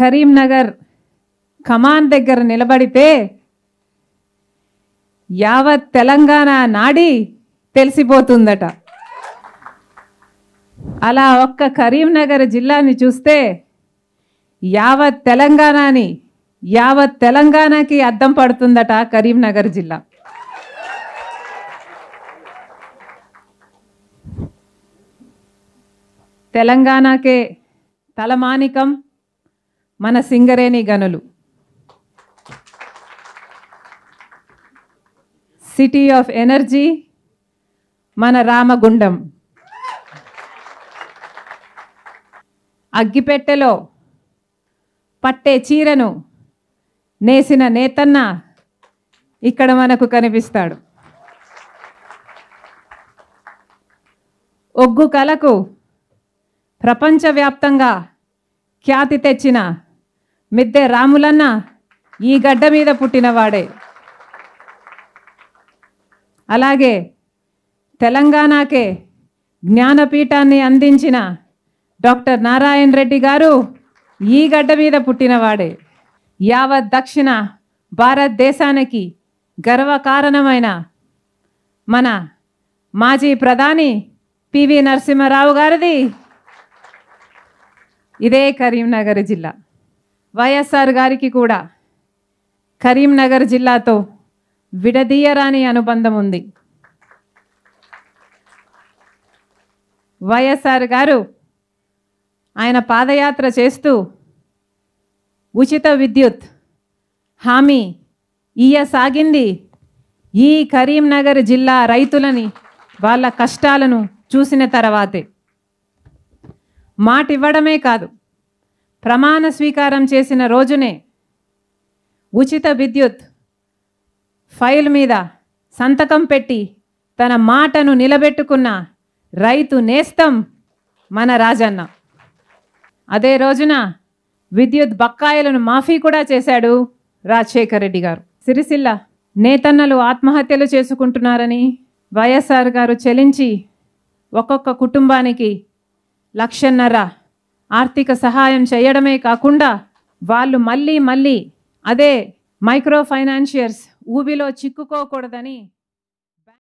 కరీంనగర్ కమాన్ దగ్గర నిలబడితే యావత్ తెలంగాణ నాడి తెలిసిపోతుందట అలా ఒక్క కరీంనగర్ జిల్లాని చూస్తే యావత్ తెలంగాణని యావత్ తెలంగాణకి అద్దం పడుతుందట కరీంనగర్ జిల్లా తెలంగాణకే తలమానికం మన సింగరేణి గనులు సిటీ ఆఫ్ ఎనర్జీ మన రామగుండం అగ్గిపెట్టెలో పట్టే చీరను నేసిన నేతన్న ఇక్కడ మనకు కనిపిస్తాడు ఒగ్గు కళకు ప్రపంచవ్యాప్తంగా ఖ్యాతి తెచ్చిన మిద్దె రాములన్న ఈ గడ్డ మీద పుట్టినవాడే అలాగే తెలంగాణకే జ్ఞానపీఠాన్ని అందించిన డాక్టర్ నారాయణ రెడ్డి గారు ఈ గడ్డ మీద పుట్టినవాడే యావత్ దక్షిణ భారతదేశానికి గర్వకారణమైన మన మాజీ ప్రధాని పివి నరసింహారావు గారిది ఇదే కరీంనగర్ జిల్లా వైఎస్ఆర్ గారికి కూడా కరీంనగర్ జిల్లాతో విడదీయరాని అనుబంధం ఉంది వైఎస్ఆర్ గారు ఆయన పాదయాత్ర చేస్తూ ఉచిత విద్యుత్ హామీ ఇయ్యసాగింది ఈ కరీంనగర్ జిల్లా రైతులని వాళ్ళ కష్టాలను చూసిన తర్వాతే మాటివ్వడమే కాదు ప్రమాణ స్వీకారం చేసిన రోజునే ఉచిత విద్యుత్ ఫైల్ మీద సంతకం పెట్టి తన మాటను నిలబెట్టుకున్న రైతు నేస్తం మన రాజన్న అదే రోజున విద్యుత్ బక్కాయలను మాఫీ కూడా చేశాడు రాజశేఖర్ రెడ్డి గారు సిరిసిల్ల నేతన్నలు ఆత్మహత్యలు చేసుకుంటున్నారని వైఎస్ఆర్ గారు చెలించి ఒక్కొక్క కుటుంబానికి లక్షన్నర ఆర్థిక సహాయం చేయడమే కాకుండా వాళ్ళు మళ్ళీ మళ్ళీ అదే మైక్రో ఫైనాన్షియర్స్ ఊబిలో చిక్కుకోకూడదని